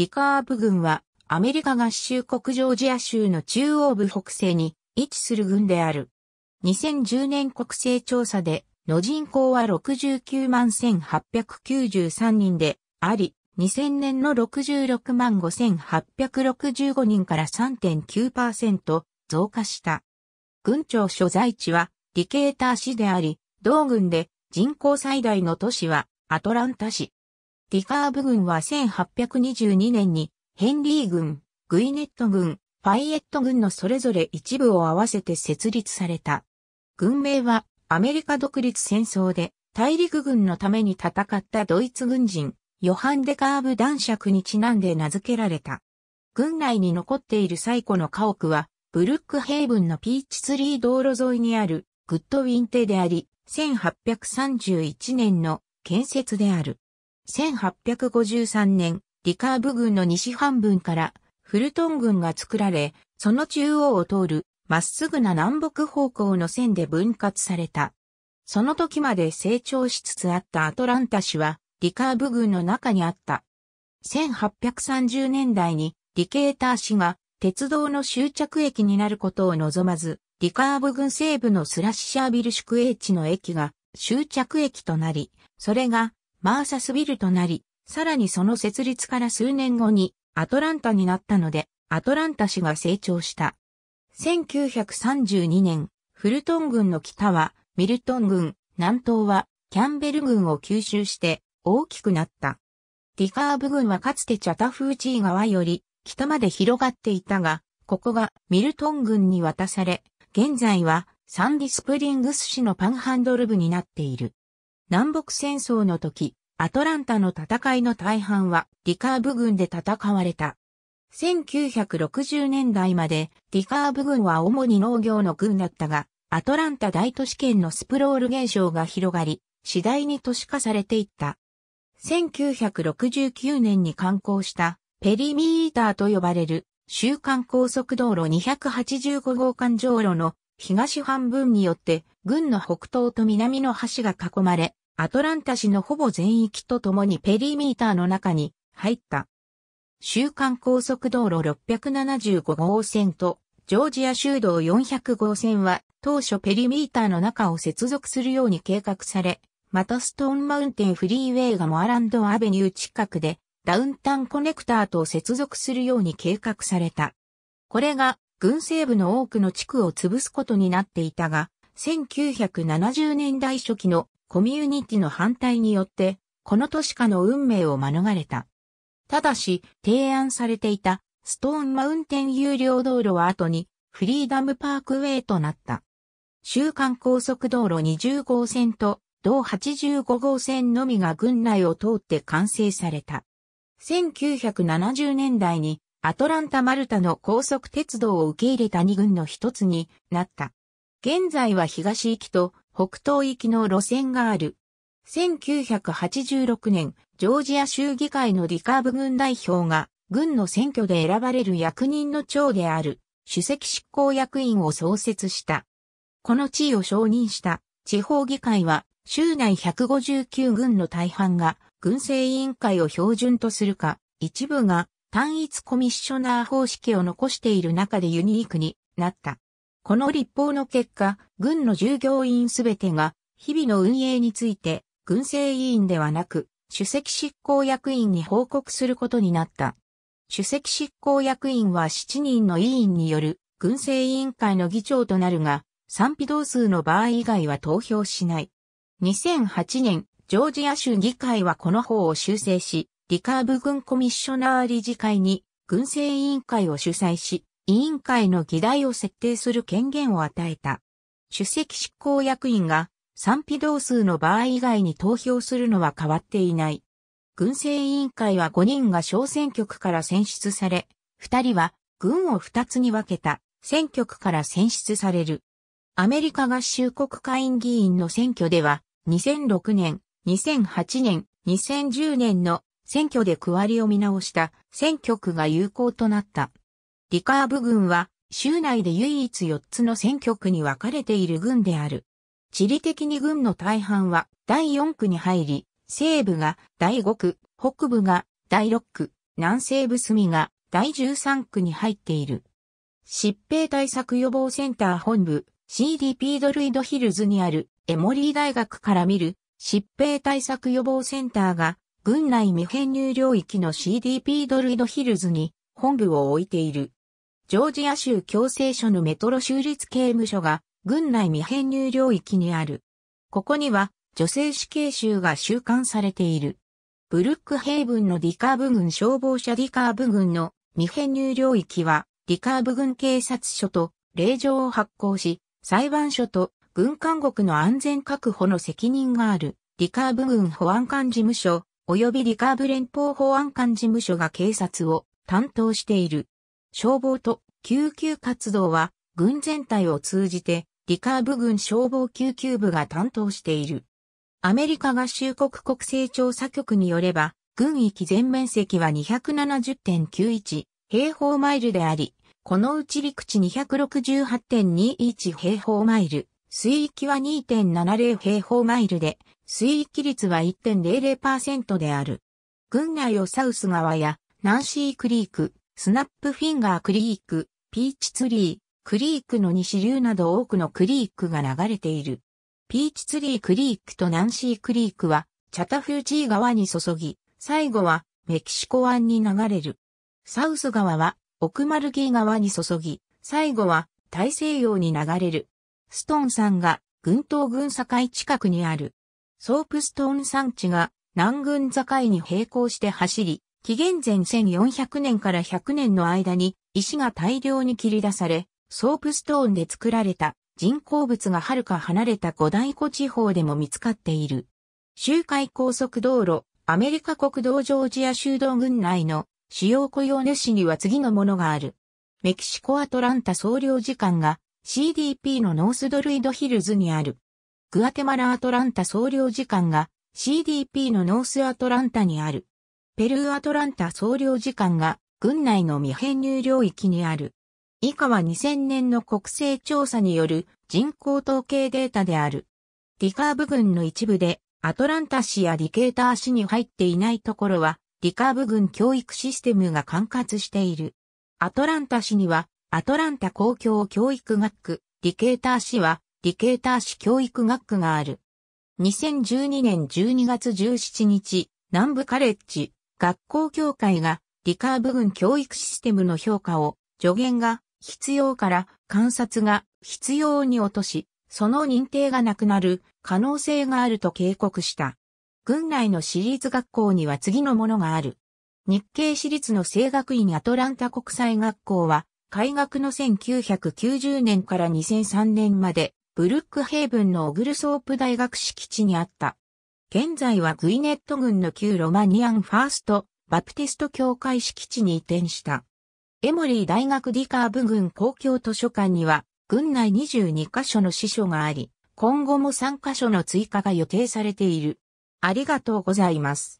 リカーブ軍は、アメリカ合衆国ジョージア州の中央部北西に位置する軍である。2010年国勢調査で、の人口は69万1893人であり、2000年の66万5865人から3.9%増加した。郡庁所在地はディケーター市であり、同軍で人口最大の都市はアトランタ市。ディカーブ軍は1822年にヘンリー軍、グイネット軍、ファイエット軍のそれぞれ一部を合わせて設立された。軍名はアメリカ独立戦争で大陸軍のために戦ったドイツ軍人、ヨハン・デ・カーブ男爵にちなんで名付けられた。軍内に残っている最古の家屋は、ブルックヘイブンのピーチツリー道路沿いにあるグッドウィンテであり、1831年の建設である。1853年、リカーブ軍の西半分からフルトン軍が作られ、その中央を通るまっすぐな南北方向の線で分割された。その時まで成長しつつあったアトランタ市は、リカーブ軍の中にあった。1830年代にリケーター市が鉄道の終着駅になることを望まず、リカーブ軍西部のスラッシャービル宿営地の駅が終着駅となり、それがマーサスビルとなり、さらにその設立から数年後にアトランタになったので、アトランタ市が成長した。1932年、フルトン郡の北はミルトン郡、南東はキャンベル郡を吸収して大きくなった。ディカーブ郡はかつてチャタフーチー川より北まで広がっていたが、ここがミルトン郡に渡され、現在はサンディスプリングス市のパンハンドル部になっている。南北戦争の時、アトランタの戦いの大半はリカーブ軍で戦われた。1960年代までリカーブ軍は主に農業の軍だったが、アトランタ大都市圏のスプロール現象が広がり、次第に都市化されていった。1969年に観光したペリミーターと呼ばれる週間高速道路285号環状路の東半分によって軍の北東と南の橋が囲まれ、アトランタ市のほぼ全域とともにペリーミーターの中に入った。週間高速道路675号線とジョージア州道400号線は当初ペリミーターの中を接続するように計画され、またストーンマウンテンフリーウェイがモアランドアベニュー近くでダウンタウンコネクターと接続するように計画された。これが軍西部の多くの地区を潰すことになっていたが、1970年代初期のコミュニティの反対によって、この都市化の運命を免れた。ただし、提案されていたストーンマウンテン有料道路は後にフリーダムパークウェイとなった。週間高速道路20号線と同85号線のみが軍内を通って完成された。1970年代にアトランタ・マルタの高速鉄道を受け入れた2軍の一つになった。現在は東行きと北東行きの路線がある。1986年、ジョージア州議会のリカーブ軍代表が、軍の選挙で選ばれる役人の長である、主席執行役員を創設した。この地位を承認した地方議会は、州内159軍の大半が軍政委員会を標準とするか、一部が単一コミッショナー方式を残している中でユニークになった。この立法の結果、軍の従業員すべてが、日々の運営について、軍政委員ではなく、主席執行役員に報告することになった。主席執行役員は7人の委員による軍政委員会の議長となるが、賛否同数の場合以外は投票しない。2008年、ジョージア州議会はこの法を修正し、リカーブ軍コミッショナー理事会に軍政委員会を主催し、委員会の議題を設定する権限を与えた。主席執行役員が賛否同数の場合以外に投票するのは変わっていない。軍政委員会は5人が小選挙区から選出され、2人は軍を2つに分けた選挙区から選出される。アメリカ合衆国会員議員の選挙では、2006年、2008年、2010年の選挙で区割りを見直した選挙区が有効となった。リカーブ軍は、州内で唯一4つの選挙区に分かれている軍である。地理的に軍の大半は第4区に入り、西部が第5区、北部が第6区、南西部隅が第13区に入っている。疾病対策予防センター本部 CDP ドルイドヒルズにあるエモリー大学から見る疾病対策予防センターが軍内未編入領域の CDP ドルイドヒルズに本部を置いている。ジョージア州強制所のメトロ州立刑務所が、軍内未編入領域にある。ここには、女性死刑囚が収監されている。ブルックヘイブンのディカーブ軍消防車ディカーブ軍の未編入領域は、ディカーブ軍警察署と令状を発行し、裁判所と軍管国の安全確保の責任がある、ディカーブ軍保安官事務所、及びディカーブ連邦保安官事務所が警察を担当している。消防と救急活動は軍全体を通じてリカーブ軍消防救急部が担当している。アメリカ合衆国国勢調査局によれば、軍域全面積は270.91平方マイルであり、このうち陸地268.21平方マイル、水域は2.70平方マイルで、水域率は1.00%である。軍内をサウス側やナンシークリーク、スナップフィンガークリーク、ピーチツリー、クリークの西流など多くのクリークが流れている。ピーチツリークリークとナンシークリークは、チャタフージー川に注ぎ、最後はメキシコ湾に流れる。サウス川は、オクマルギー川に注ぎ、最後は大西洋に流れる。ストーン山が、群島群境近くにある。ソープストーン山地が、南軍境に並行して走り、紀元前1400年から100年の間に石が大量に切り出され、ソープストーンで作られた人工物が遥か離れた五大湖地方でも見つかっている。周回高速道路、アメリカ国道ジョージア州道郡内の主要雇用主には次のものがある。メキシコアトランタ総領事館が CDP のノースドルイドヒルズにある。グアテマラアトランタ総領事館が CDP のノースアトランタにある。ペルー・アトランタ総領事館が、軍内の未編入領域にある。以下は2000年の国勢調査による人口統計データである。ディカーブ軍の一部で、アトランタ市やディケーター市に入っていないところは、ディカーブ軍教育システムが管轄している。アトランタ市には、アトランタ公共教育学区、ディケーター市は、ディケーター市教育学区がある。2012年12月17日、南部カレッジ、学校協会がリカー部分教育システムの評価を助言が必要から観察が必要に落とし、その認定がなくなる可能性があると警告した。軍内の私立学校には次のものがある。日系私立の声学院アトランタ国際学校は、開学の1990年から2003年まで、ブルックヘイブンのオグルソープ大学敷地にあった。現在はグイネット軍の旧ロマニアンファースト・バプティスト教会敷地に移転した。エモリー大学ディカーブ軍公共図書館には、軍内22カ所の支所があり、今後も3カ所の追加が予定されている。ありがとうございます。